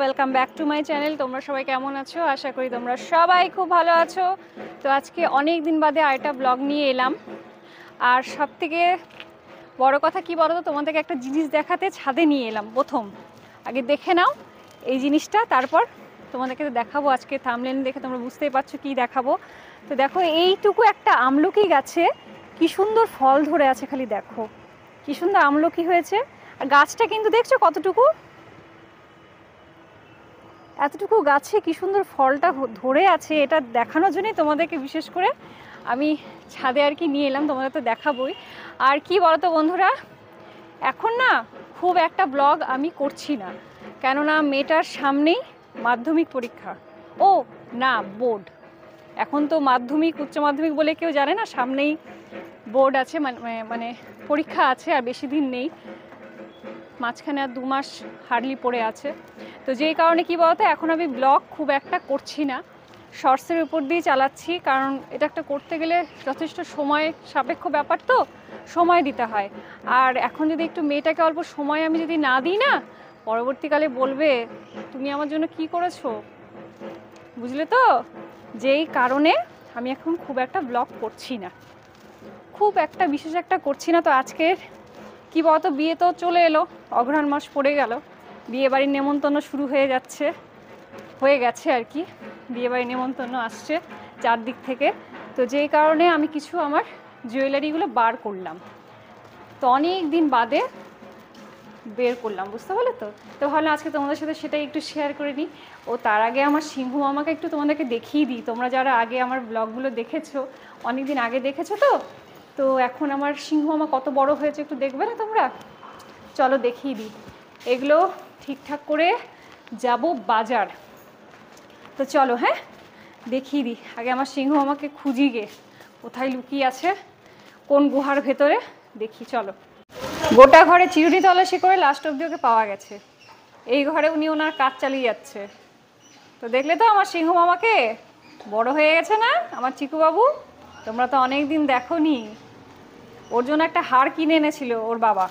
welcome back to my channel তোমরা সবাই কেমন আছো আশা করি তোমরা সবাই খুব ভালো আছো তো আজকে অনেক দিন বাদে আরেকটা ব্লগ নিয়ে এলাম আর সব থেকে বড় কথা কি বলো তো তোমাদেরকে একটা জিনিস দেখাতে ছাদে নিয়ে এলাম প্রথম আগে দেখে নাও এই জিনিসটা তারপর তোমাদেরকে দেখাবো আজকে থামলেন দেখে তোমরা বুঝতেই পারছো কি দেখাবো তো দেখো এইটুকু একটা আমলকি গাছে কি সুন্দর ফল ধরে আছে খালি দেখো কি সুন্দর আমলকি হয়েছে আর গাছটা কিন্তু দেখছো কতটুকু এতটুকু গাছে কি সুন্দর ফলটা ধরে আছে এটা দেখানোর জন্যই তোমাদেরকে বিশেষ করে আমি ছাদে আর কি নিয়ে এলাম তোমাদের তো দেখাবই আর কি বলতো বন্ধুরা এখন না খুব একটা ব্লগ আমি করছি না কেননা মেয়েটার সামনেই মাধ্যমিক পরীক্ষা ও না বোর্ড এখন তো মাধ্যমিক উচ্চ মাধ্যমিক বলে কেউ জানে না সামনেই বোর্ড আছে মানে, মানে মানে পরীক্ষা আছে আর বেশি দিন নেই মাঝখানে আর দু মাস হার্ডলি পড়ে আছে তো যেই কারণে কি বলতো এখন আমি ব্লগ খুব একটা করছি না শর্টসের উপর দিয়ে চালাচ্ছি কারণ এটা একটা করতে গেলে যথেষ্ট সময় সাপেক্ষ ব্যাপার তো সময় দিতে হয় আর এখন যদি একটু মেয়েটাকে অল্প সময় আমি যদি না দিই না পরবর্তীকালে বলবে তুমি আমার জন্য কি করেছো বুঝলে তো যেই কারণে আমি এখন খুব একটা ব্লগ করছি না খুব একটা বিশেষ একটা করছি না তো আজকের কি বলতো বিয়ে তো চলে এলো অঘ্রাণ মাস পড়ে গেল বিয়েবাড়ির নেমন্তন্ন শুরু হয়ে যাচ্ছে হয়ে গেছে আর কি বিয়েবাড়ির নেমন্তন্ন আসছে চারদিক থেকে তো যেই কারণে আমি কিছু আমার জুয়েলারিগুলো বার করলাম তো অনেক দিন বাদে বের করলাম বুঝতে পারলে তো তো ভাবলাম আজকে তোমাদের সাথে সেটাই একটু শেয়ার করে নিই ও তার আগে আমার সিংহ মামাকে একটু তোমাদেরকে দেখিয়ে দিই তোমরা যারা আগে আমার ব্লগগুলো দেখেছো অনেক দিন আগে দেখেছো তো তো এখন আমার সিংহ মামা কত বড় হয়েছে একটু দেখবে না তোমরা চলো দেখিয়ে দিই এগুলো ঠিকঠাক করে যাব বাজার তো চলো হ্যাঁ দেখিয়ে দিই আগে আমার সিংহ আমাকে খুঁজি গে কোথায় লুকিয়ে আছে কোন গুহার ভেতরে দেখি চলো গোটা ঘরে চিরুনি তলাশি করে লাস্ট অব্দি ওকে পাওয়া গেছে এই ঘরে উনি ওনার কাজ চালিয়ে যাচ্ছে তো দেখলে তো আমার সিংহ মামাকে বড় হয়ে গেছে না আমার চিকুবাবু তোমরা তো অনেক দিন দেখো নি ওর জন্য একটা হার কিনে এনেছিল ওর বাবা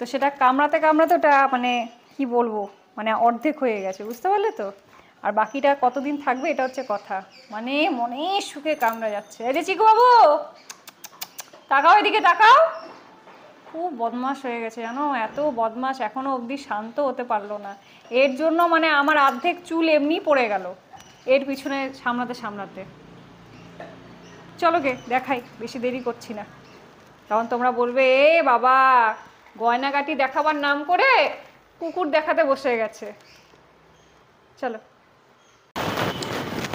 তো সেটা কামড়াতে কামড়াতে ওটা মানে কি বলবো মানে অর্ধেক হয়ে গেছে বুঝতে পারলে তো আর বাকিটা কতদিন থাকবে এটা হচ্ছে কথা মানে মনে সুখে কামড়া যাচ্ছে এই যে চিকু বাবু তাকাও এদিকে তাকাও খুব বদমাস হয়ে গেছে জানো এত বদমাস এখনও অবধি শান্ত হতে পারলো না এর জন্য মানে আমার অর্ধেক চুল এমনি পড়ে গেল এর পিছনে সামলাতে সামলাতে চলো গে দেখাই বেশি দেরি করছি না তখন তোমরা বলবে এ বাবা গয়নাগাটি দেখাবার নাম করে কুকুর দেখাতে বসে গেছে চলো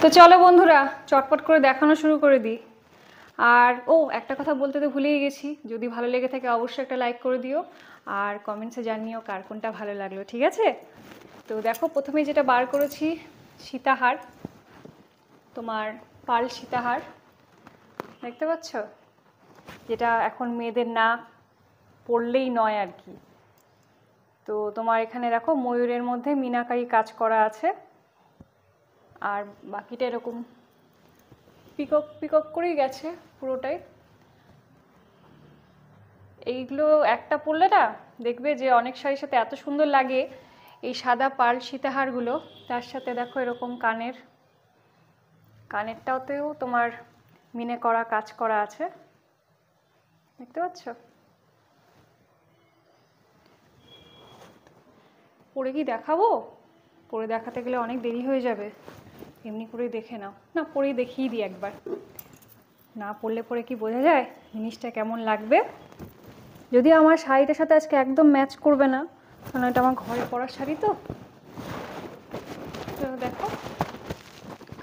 তো চলো বন্ধুরা চটপট করে দেখানো শুরু করে দিই আর ও একটা কথা বলতে তো ভুলেই গেছি যদি ভালো লেগে থাকে অবশ্যই একটা লাইক করে দিও আর কমেন্টসে জানিও কার কোনটা ভালো লাগলো ঠিক আছে তো দেখো প্রথমে যেটা বার করেছি সীতাহার তোমার পাল সীতাহার দেখতে পাচ্ছ যেটা এখন মেয়েদের নাক পড়লেই নয় আর কি তো তোমার এখানে দেখো ময়ূরের মধ্যে মিনাকারি কাজ করা আছে আর বাকিটা এরকম পিকক পিকক করেই গেছে পুরোটাই এইগুলো একটা পরলে না দেখবে যে অনেক শাড়ির সাথে এত সুন্দর লাগে এই সাদা পাল সীতাহারগুলো তার সাথে দেখো এরকম কানের কানেরটাতেও তোমার মিনে করা কাজ করা আছে দেখতে পাচ্ছ পরে কি দেখাবো পরে দেখাতে গেলে অনেক দেরি হয়ে যাবে এমনি করেই দেখে নাও না পরেই দেখিয়ে দিই একবার না পড়লে পরে কি বোঝা যায় জিনিসটা কেমন লাগবে যদি আমার শাড়িটার সাথে আজকে একদম ম্যাচ করবে না কারণ এটা আমার ঘরে পরার শাড়ি তো দেখো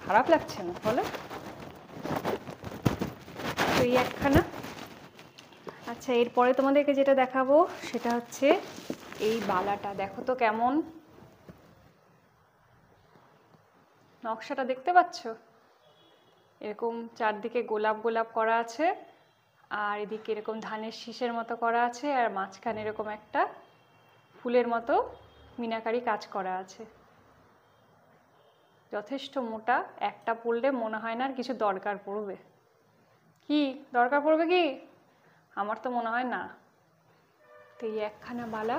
খারাপ লাগছে না বলো তো এই একখানা আচ্ছা এরপরে তোমাদেরকে যেটা দেখাবো সেটা হচ্ছে এই বালাটা দেখো তো কেমন নকশাটা দেখতে পাচ্ছ এরকম চারদিকে গোলাপ গোলাপ করা আছে আর এদিকে এরকম ধানের শীষের মতো করা আছে আর মাঝখানে এরকম একটা ফুলের মতো মিনাকারি কাজ করা আছে যথেষ্ট মোটা একটা পড়লে মনে হয় না আর কিছু দরকার পড়বে কি দরকার পড়বে কি আমার তো মনে হয় না তো এই একখানা বালা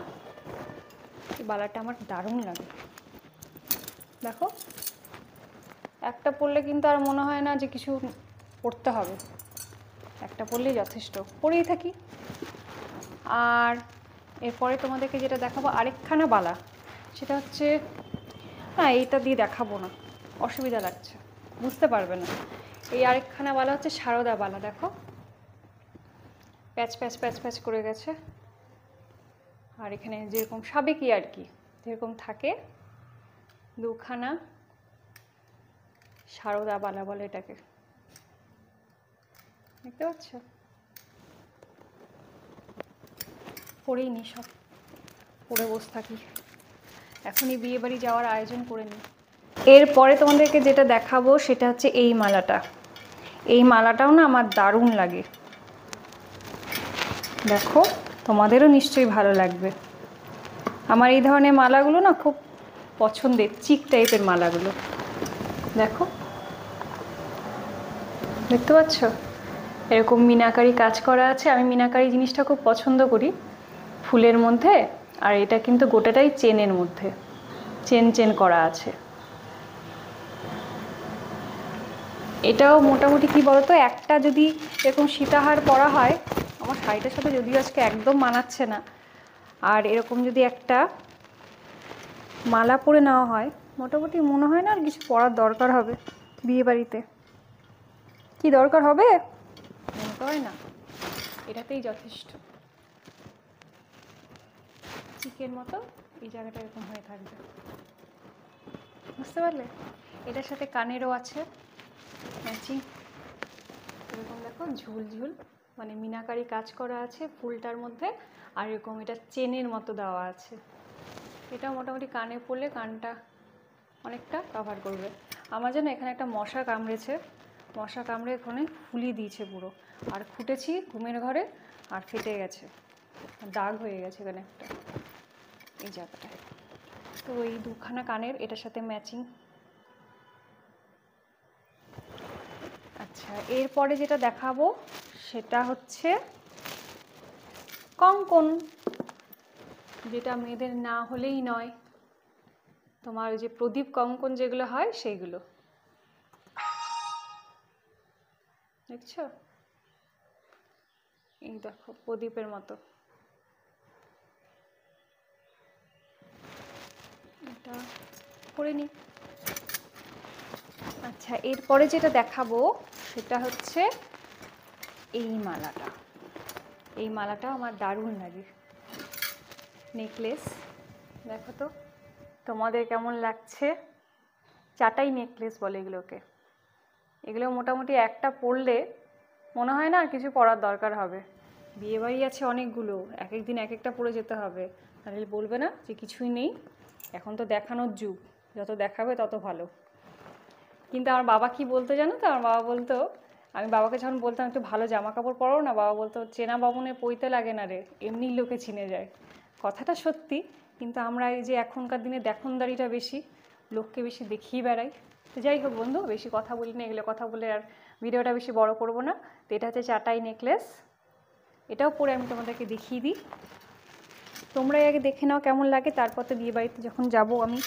এই বালাটা আমার দারুণ লাগে দেখো একটা পড়লে কিন্তু আর মনে হয় না যে কিছু পড়তে হবে একটা পড়লেই যথেষ্ট পরেই থাকি আর এরপরে তোমাদেরকে যেটা দেখাবো আরেকখানা বালা সেটা হচ্ছে না এইটা দিয়ে দেখাবো না অসুবিধা লাগছে বুঝতে পারবে না এই আরেকখানা বালা হচ্ছে সারদা বালা দেখো প্যাচ প্যাচ প্যাচ প্যাচ করে গেছে আর এখানে যেরকম সাবেকি আর কি যেরকম থাকে দুখানা সারদা বালা বলে এটাকে দেখতে পাচ্ছ পরেই নি সব পরে বসে থাকি এখনই বিয়ে বাড়ি যাওয়ার আয়োজন করে নিই এরপরে তোমাদেরকে যেটা দেখাবো সেটা হচ্ছে এই মালাটা এই মালাটাও না আমার দারুণ লাগে দেখো তোমাদেরও নিশ্চয়ই ভালো লাগবে আমার এই ধরনের মালাগুলো না খুব পছন্দের চিক টাইপের মালাগুলো দেখো দেখতে পাচ্ছ এরকম মিনাকারি কাজ করা আছে আমি মিনাকারি জিনিসটা খুব পছন্দ করি ফুলের মধ্যে আর এটা কিন্তু গোটাটাই চেনের মধ্যে চেন চেন করা আছে এটাও মোটামুটি কি বলতো একটা যদি এরকম সীতাহার পরা হয় আমার শাড়িটার সাথে যদিও আজকে একদম মানাচ্ছে না আর এরকম যদি একটা মালা পরে নেওয়া হয় মোটামুটি মনে হয় না আর কিছু পরার দরকার হবে বিয়েবাড়িতে কি দরকার হবে মনে হয় না এটাতেই যথেষ্ট চিকেন মতো এই জায়গাটা এরকম হয়ে থাকবে বুঝতে পারলে এটার সাথে কানেরও আছে ম্যাচিং এরকম দেখো ঝুল ঝুল মানে মিনাকারি কাজ করা আছে ফুলটার মধ্যে আর এরকম এটা চেনের মতো দেওয়া আছে এটা মোটামুটি কানে পড়লে কানটা অনেকটা কভার করবে আমার যেন এখানে একটা মশা কামড়েছে মশা কামড়ে ওখানে ফুলি দিয়েছে পুরো আর ফুটেছি ঘুমের ঘরে আর ফেটে গেছে দাগ হয়ে গেছে এখানে একটা এই জায়গাটায় তো এই দুখানা কানের এটার সাথে ম্যাচিং আচ্ছা এরপরে যেটা দেখাবো সেটা হচ্ছে কঙ্কন যেটা মেয়েদের না হলেই নয় তোমার যে প্রদীপ কঙ্কন যেগুলো হয় সেইগুলো দেখছ এই দেখো প্রদীপের মতো এটা করে নিই আচ্ছা এরপরে যেটা দেখাবো সেটা হচ্ছে এই মালাটা এই মালাটা আমার দারুণ লাগে নেকলেস দেখো তো তোমাদের কেমন লাগছে চাটাই নেকলেস বলে এগুলোকে এগুলো মোটামুটি একটা পরলে মনে হয় না আর কিছু পরার দরকার হবে বিয়েবাড়ি আছে অনেকগুলো এক একদিন এক একটা পরে যেতে হবে তাহলে বলবে না যে কিছুই নেই এখন তো দেখানোর যুগ যত দেখাবে তত ভালো কিন্তু আমার বাবা কি বলতো জানো তো আমার বাবা বলতো আমি বাবাকে যখন বলতাম একটু ভালো জামা কাপড় পরো না বাবা বলতো চেনা বামনে পইতে লাগে না রে এমনি লোকে চিনে যায় কথাটা সত্যি কিন্তু আমরা এই যে এখনকার দিনে দেখনদারিটা বেশি লোককে বেশি দেখিয়ে বেড়াই তো যাই হোক বন্ধু বেশি কথা বলি না এগুলো কথা বলে আর ভিডিওটা বেশি বড় করব না তো এটা হচ্ছে চাটাই নেকলেস এটাও পরে আমি তোমাদেরকে দেখিয়ে দিই তোমরা আগে দেখে নাও কেমন লাগে তারপর তো বিয়েবাড়িতে যখন যাব আমি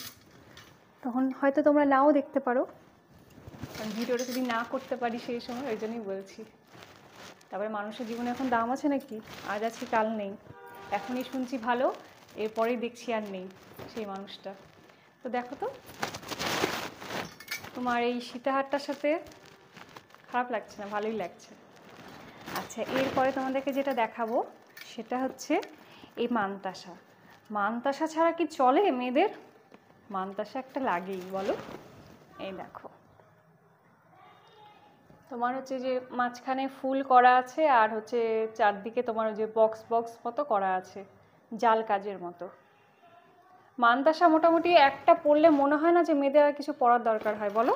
তখন হয়তো তোমরা নাও দেখতে পারো ভিডিওটা যদি না করতে পারি সেই সময় ওই জন্যই বলছি তারপরে মানুষের জীবনে এখন দাম আছে নাকি আজ আজকে কাল নেই এখনই শুনছি ভালো এরপরেই দেখছি আর নেই সেই মানুষটা তো দেখো তো তোমার এই সীতাহারটার সাথে খারাপ লাগছে না ভালোই লাগছে আচ্ছা এরপরে তোমাদেরকে যেটা দেখাবো সেটা হচ্ছে এই মানতাসা মানতাসা ছাড়া কি চলে মেয়েদের মানতাসা একটা লাগেই বলো এই দেখো তোমার হচ্ছে যে মাঝখানে ফুল করা আছে আর হচ্ছে চারদিকে তোমার যে বক্স বক্স মতো করা আছে জাল কাজের মতো মানতাসা মোটামুটি একটা পড়লে মনে হয় না যে মেয়েদের আর কিছু পড়ার দরকার হয় বলো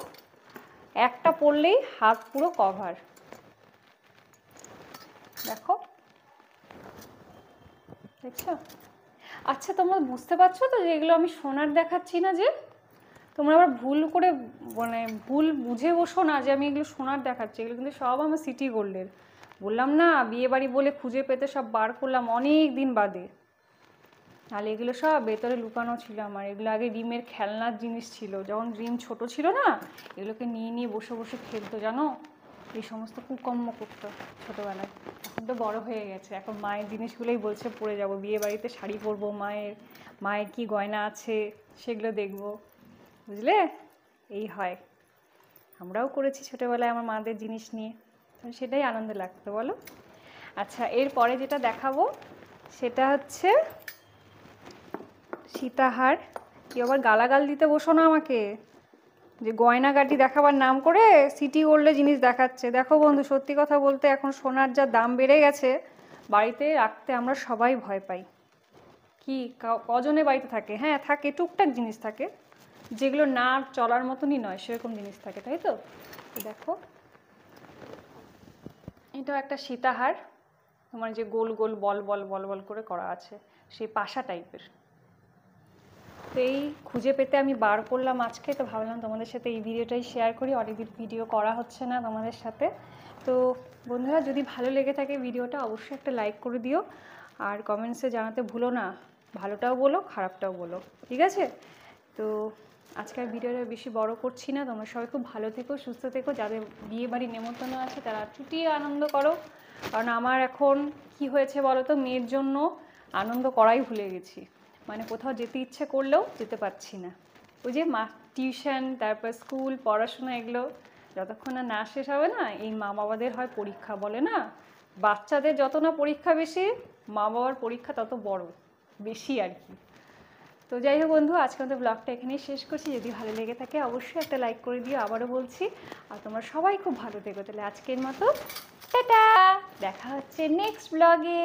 একটা পড়লেই হাত পুরো কভার দেখো দেখছো আচ্ছা তোমরা বুঝতে পারছো তো যে এগুলো আমি সোনার দেখাচ্ছি না যে তোমরা আবার ভুল করে মানে ভুল বুঝে বসো না যে আমি এগুলো সোনার দেখাচ্ছি এগুলো কিন্তু সব আমার সিটি গোল্ডের বললাম না বিয়ে বাড়ি বলে খুঁজে পেতে সব বার করলাম অনেক দিন বাদে তাহলে এগুলো সব ভেতরে লুকানো ছিল আমার এগুলো আগে রিমের খেলনার জিনিস ছিল যখন রিম ছোট ছিল না এগুলোকে নিয়ে নিয়ে বসে বসে খেলতো জানো এই সমস্ত কুকম্ম করতো ছোটোবেলায় এখন তো বড় হয়ে গেছে এখন মায়ের জিনিসগুলোই বলছে পরে যাব বিয়ে বাড়িতে শাড়ি পরবো মায়ের মায়ের কি গয়না আছে সেগুলো দেখবো বুঝলে এই হয় আমরাও করেছি ছোটোবেলায় আমার মাদের জিনিস নিয়ে মানে সেটাই আনন্দ লাগতো বলো আচ্ছা এরপরে যেটা দেখাবো সেটা হচ্ছে সীতাহার কেউ আবার গালাগাল দিতে বসো না আমাকে যে গয়নাগাটি দেখাবার নাম করে সিটি গোল্ডে জিনিস দেখাচ্ছে দেখো বন্ধু সত্যি কথা বলতে এখন সোনার যা দাম বেড়ে গেছে বাড়িতে রাখতে আমরা সবাই ভয় পাই কি কজনে বাড়িতে থাকে হ্যাঁ থাকে টুকটাক জিনিস থাকে যেগুলো না চলার মতনই নয় সেরকম জিনিস থাকে তাই তো দেখো এটাও একটা সীতাহার তোমার যে গোল গোল বল বল বল বল করে করা আছে সেই পাশা টাইপের তো এই খুঁজে পেতে আমি বার করলাম আজকে তো ভাবলাম তোমাদের সাথে এই ভিডিওটাই শেয়ার করি অনেকদিন ভিডিও করা হচ্ছে না তোমাদের সাথে তো বন্ধুরা যদি ভালো লেগে থাকে ভিডিওটা অবশ্যই একটা লাইক করে দিও আর কমেন্টসে জানাতে ভুলো না ভালোটাও বলো খারাপটাও বলো ঠিক আছে তো আজকের ভিডিওটা বেশি বড় করছি না তোমরা সবাই খুব ভালো থেকো সুস্থ থেকো যাদের বিয়ে বাড়ির নেমন্তন্ন আছে তারা ছুটি আনন্দ করো কারণ আমার এখন কি হয়েছে বলো তো মেয়ের জন্য আনন্দ করাই ভুলে গেছি মানে কোথাও যেতে ইচ্ছে করলেও যেতে পারছি না ওই যে মা টিউশন তারপর স্কুল পড়াশোনা এগুলো যতক্ষণ না শেষ হবে না এই মা বাবাদের হয় পরীক্ষা বলে না বাচ্চাদের যত না পরীক্ষা বেশি মা বাবার পরীক্ষা তত বড় বেশি আর কি তো যাই হোক বন্ধু আজকে আমাদের ব্লগটা এখানেই শেষ করছি যদি ভালো লেগে থাকে অবশ্যই একটা লাইক করে দিও আবারও বলছি আর তোমরা সবাই খুব ভালো থেকো তাহলে আজকের মতো টাটা দেখা হচ্ছে নেক্সট ব্লগে